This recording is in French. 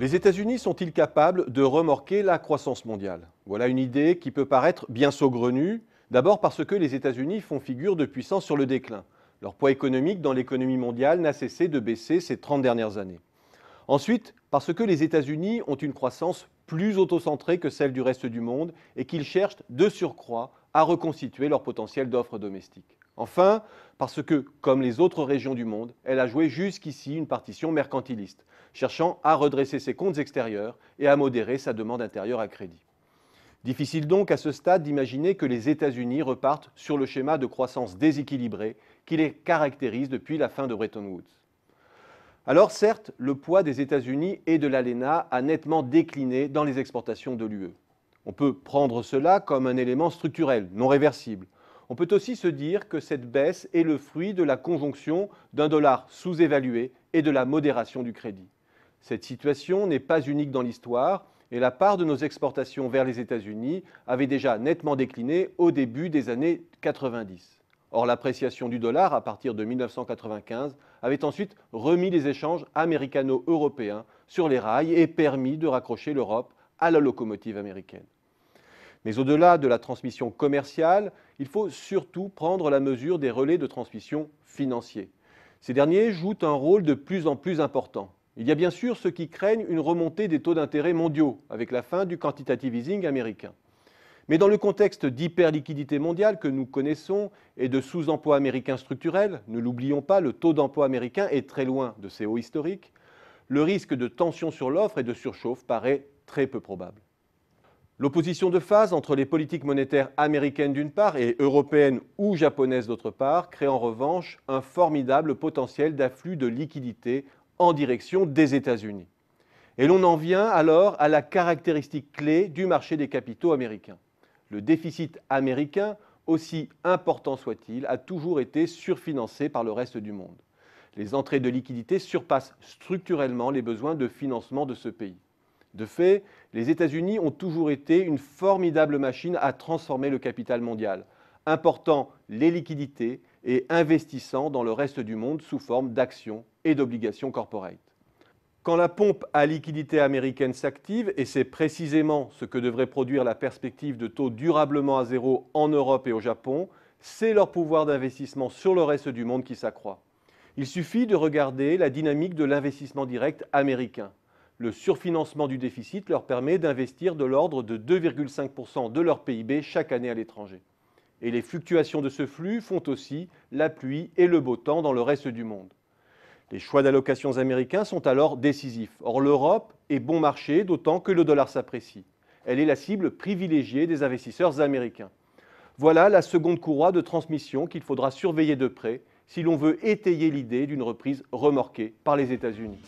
Les États-Unis sont-ils capables de remorquer la croissance mondiale Voilà une idée qui peut paraître bien saugrenue, d'abord parce que les États-Unis font figure de puissance sur le déclin. Leur poids économique dans l'économie mondiale n'a cessé de baisser ces 30 dernières années. Ensuite, parce que les États-Unis ont une croissance plus autocentrée que celle du reste du monde et qu'ils cherchent de surcroît à reconstituer leur potentiel d'offres domestiques. Enfin, parce que, comme les autres régions du monde, elle a joué jusqu'ici une partition mercantiliste, cherchant à redresser ses comptes extérieurs et à modérer sa demande intérieure à crédit. Difficile donc à ce stade d'imaginer que les États-Unis repartent sur le schéma de croissance déséquilibrée qui les caractérise depuis la fin de Bretton Woods. Alors certes, le poids des États-Unis et de l'ALENA a nettement décliné dans les exportations de l'UE. On peut prendre cela comme un élément structurel, non réversible, on peut aussi se dire que cette baisse est le fruit de la conjonction d'un dollar sous-évalué et de la modération du crédit. Cette situation n'est pas unique dans l'histoire et la part de nos exportations vers les États-Unis avait déjà nettement décliné au début des années 90. Or, l'appréciation du dollar à partir de 1995 avait ensuite remis les échanges américano-européens sur les rails et permis de raccrocher l'Europe à la locomotive américaine. Mais au-delà de la transmission commerciale, il faut surtout prendre la mesure des relais de transmission financiers. Ces derniers jouent un rôle de plus en plus important. Il y a bien sûr ceux qui craignent une remontée des taux d'intérêt mondiaux avec la fin du quantitative easing américain. Mais dans le contexte d'hyperliquidité mondiale que nous connaissons et de sous-emploi américain structurel, ne l'oublions pas, le taux d'emploi américain est très loin de ses hauts historiques, le risque de tension sur l'offre et de surchauffe paraît très peu probable. L'opposition de phase entre les politiques monétaires américaines d'une part et européennes ou japonaises d'autre part crée en revanche un formidable potentiel d'afflux de liquidités en direction des États-Unis. Et l'on en vient alors à la caractéristique clé du marché des capitaux américains. Le déficit américain, aussi important soit-il, a toujours été surfinancé par le reste du monde. Les entrées de liquidités surpassent structurellement les besoins de financement de ce pays. De fait, les États-Unis ont toujours été une formidable machine à transformer le capital mondial, important les liquidités et investissant dans le reste du monde sous forme d'actions et d'obligations corporate. Quand la pompe à liquidités américaine s'active, et c'est précisément ce que devrait produire la perspective de taux durablement à zéro en Europe et au Japon, c'est leur pouvoir d'investissement sur le reste du monde qui s'accroît. Il suffit de regarder la dynamique de l'investissement direct américain. Le surfinancement du déficit leur permet d'investir de l'ordre de 2,5% de leur PIB chaque année à l'étranger. Et les fluctuations de ce flux font aussi la pluie et le beau temps dans le reste du monde. Les choix d'allocations américains sont alors décisifs. Or, l'Europe est bon marché, d'autant que le dollar s'apprécie. Elle est la cible privilégiée des investisseurs américains. Voilà la seconde courroie de transmission qu'il faudra surveiller de près si l'on veut étayer l'idée d'une reprise remorquée par les États-Unis.